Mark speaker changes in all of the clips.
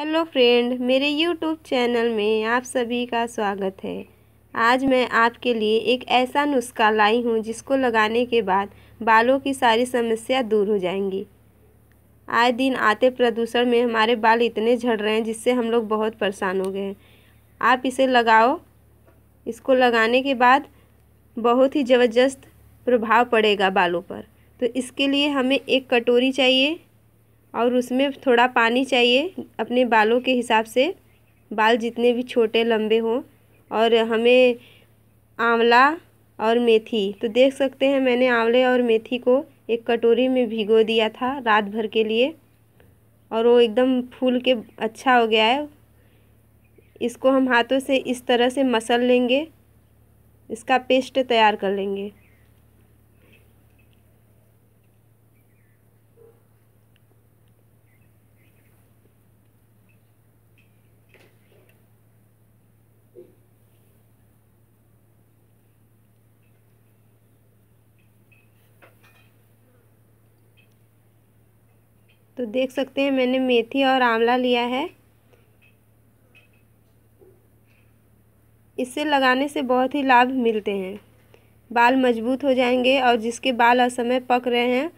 Speaker 1: hello friend मेरे YouTube channel में आप सभी का स्वागत है आज मैं आपके लिए एक ऐसा नुस्खा लाई हूँ जिसको लगाने के बाद बालों की सारी समस्या दूर हो जाएंगी आए दिन आते प्रदूषण में हमारे बाल इतने झड़ रहे हैं जिससे हम लोग बहुत परेशान हो गए हैं आप इसे लगाओ इसको लगाने के बाद बहुत ही ज़बरदस्त प्रभाव पड़ेगा बालों पर तो इसके लिए हमें एक कटोरी चाहिए और उसमें थोड़ा पानी चाहिए अपने बालों के हिसाब से बाल जितने भी छोटे लंबे हों और हमें आंवला और मेथी तो देख सकते हैं मैंने आंवले और मेथी को एक कटोरी में भिगो दिया था रात भर के लिए और वो एकदम फूल के अच्छा हो गया है इसको हम हाथों से इस तरह से मसल लेंगे इसका पेस्ट तैयार कर लेंगे तो देख सकते हैं मैंने मेथी और आंवला लिया है इससे लगाने से बहुत ही लाभ मिलते हैं बाल मजबूत हो जाएंगे और जिसके बाल असमय पक रहे हैं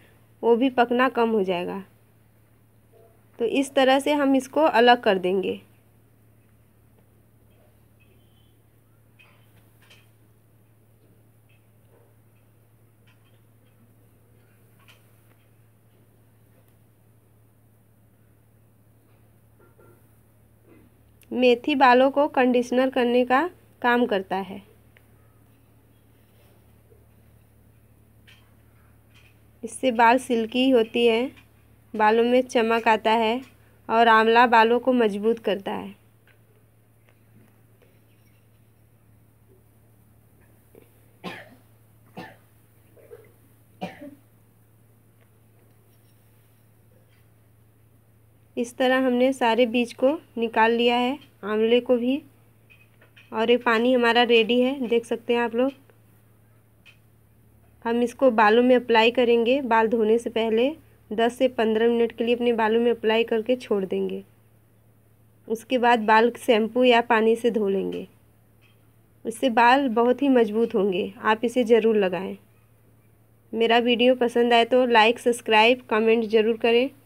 Speaker 1: वो भी पकना कम हो जाएगा तो इस तरह से हम इसको अलग कर देंगे मेथी बालों को कंडीशनर करने का काम करता है इससे बाल सिल्की होती है बालों में चमक आता है और आंवला बालों को मजबूत करता है इस तरह हमने सारे बीज को निकाल लिया है आंवले को भी और ये पानी हमारा रेडी है देख सकते हैं आप लोग हम इसको बालों में अप्लाई करेंगे बाल धोने से पहले दस से पंद्रह मिनट के लिए अपने बालों में अप्लाई करके छोड़ देंगे उसके बाद बाल शैम्पू या पानी से धो लेंगे उससे बाल बहुत ही मजबूत होंगे आप इसे ज़रूर लगाएं मेरा वीडियो पसंद आए तो लाइक सब्सक्राइब कमेंट ज़रूर करें